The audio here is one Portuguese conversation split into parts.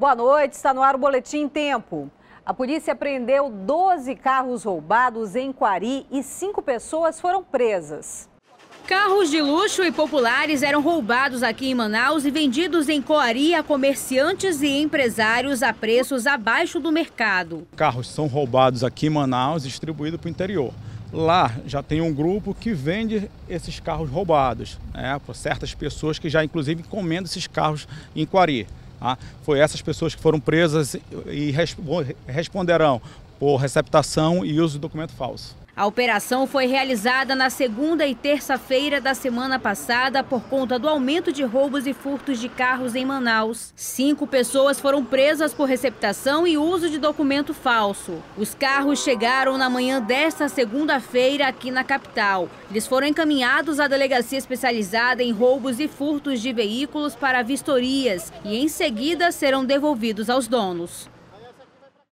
Boa noite, está no ar o Boletim Tempo. A polícia prendeu 12 carros roubados em Quari e cinco pessoas foram presas. Carros de luxo e populares eram roubados aqui em Manaus e vendidos em Coari a comerciantes e empresários a preços abaixo do mercado. Carros são roubados aqui em Manaus e distribuídos para o interior. Lá já tem um grupo que vende esses carros roubados, né, para certas pessoas que já inclusive encomendam esses carros em Coari. Ah, foi essas pessoas que foram presas e responderão por receptação e uso de documento falso. A operação foi realizada na segunda e terça-feira da semana passada por conta do aumento de roubos e furtos de carros em Manaus. Cinco pessoas foram presas por receptação e uso de documento falso. Os carros chegaram na manhã desta segunda-feira aqui na capital. Eles foram encaminhados à delegacia especializada em roubos e furtos de veículos para vistorias e em seguida serão devolvidos aos donos.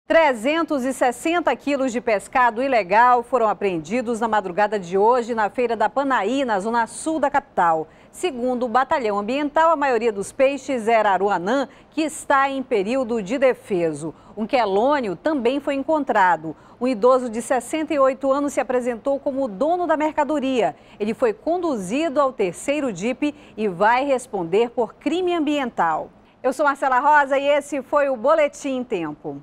360 quilos de pescado ilegal foram apreendidos na madrugada de hoje na feira da Panaí, na zona sul da capital. Segundo o Batalhão Ambiental, a maioria dos peixes era aruanã, que está em período de defeso. Um quelônio também foi encontrado. Um idoso de 68 anos se apresentou como dono da mercadoria. Ele foi conduzido ao terceiro DIP e vai responder por crime ambiental. Eu sou Marcela Rosa e esse foi o Boletim Tempo.